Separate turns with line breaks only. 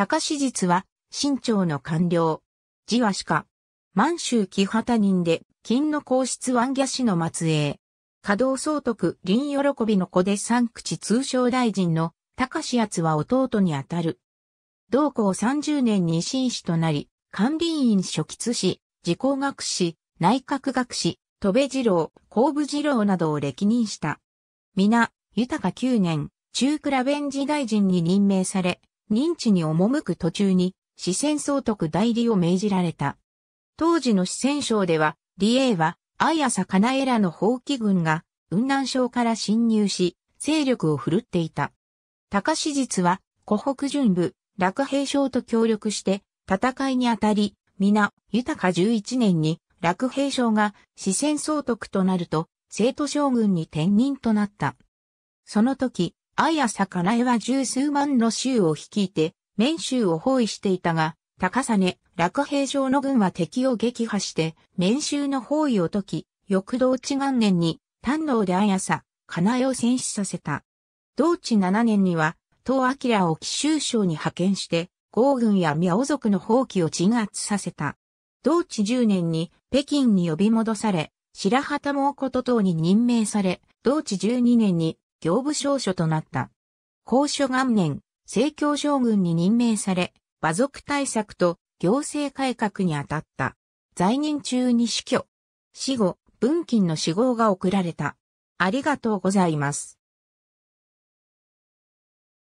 高史実は、新朝の官僚。字は鹿。満州木旗人で、金の皇室ギ下氏の末裔。稼働総督林喜びの子で三口通商大臣の高志奴は弟にあたる。同校三十年に新士となり、管理院初期吉市、自公学士、内閣学士、戸部二郎、後部二郎などを歴任した。皆、豊か年、中倉弁寺大臣に任命され、認知に赴く途中に、四川総督代理を命じられた。当時の四川省では、李英は、愛朝かなえらの放棄軍が、雲南省から侵入し、勢力を振るっていた。高史実は、湖北巡部、楽兵省と協力して、戦いにあたり、皆、豊か11年に、楽兵省が四川総督となると、生徒将軍に転任となった。その時、ヤサかナエは十数万の州を率いて、面州を包囲していたが、高さね、落兵場の軍は敵を撃破して、面州の包囲を解き、翌同地元年に、丹能で綾カナエを戦死させた。同地七年には、東明を紀州省に派遣して、豪軍や宮尾族の放棄を鎮圧させた。同地十年に北京に呼び戻され、白旗猛こと等に任命され、同地十二年に行部少書となった。高所元年、政教将軍に任命され、馬族対策と行政改革に当たった。在任中に死去。死後、文金の死亡が送られた。ありがとうございます。